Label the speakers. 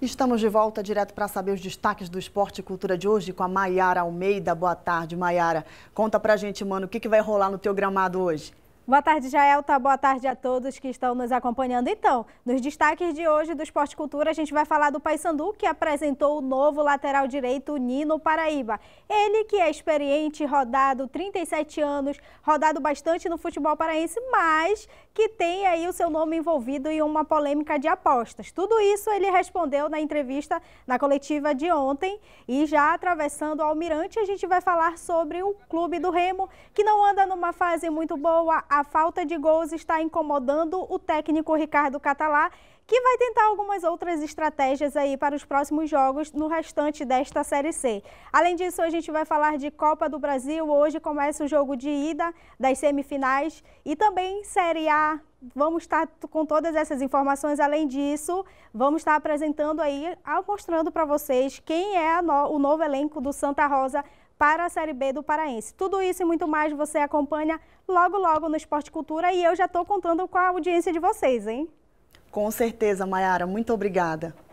Speaker 1: Estamos de volta direto para saber os destaques do esporte e cultura de hoje com a Maiara Almeida. Boa tarde, Maiara. Conta pra gente, mano, o que, que vai rolar no teu gramado hoje? Boa tarde,
Speaker 2: Jaelta. Boa tarde a todos que estão nos acompanhando. Então, nos destaques de hoje do Esporte Cultura, a gente vai falar do Paysandu, que apresentou o novo lateral direito Nino Paraíba. Ele que é experiente, rodado 37 anos, rodado bastante no futebol paraense, mas que tem aí o seu nome envolvido em uma polêmica de apostas. Tudo isso ele respondeu na entrevista na coletiva de ontem e já atravessando o Almirante, a gente vai falar sobre o clube do Remo, que não anda numa fase muito boa a falta de gols está incomodando o técnico Ricardo Catalá, que vai tentar algumas outras estratégias aí para os próximos jogos no restante desta Série C. Além disso, a gente vai falar de Copa do Brasil. Hoje começa o jogo de ida das semifinais e também Série A. Vamos estar com todas essas informações. Além disso, vamos estar apresentando aí, mostrando para vocês quem é no, o novo elenco do Santa Rosa para a Série B do Paraense. Tudo isso e muito mais você acompanha logo logo no Esporte Cultura e
Speaker 1: eu já estou contando com a audiência de vocês, hein? Com certeza, Mayara. Muito obrigada.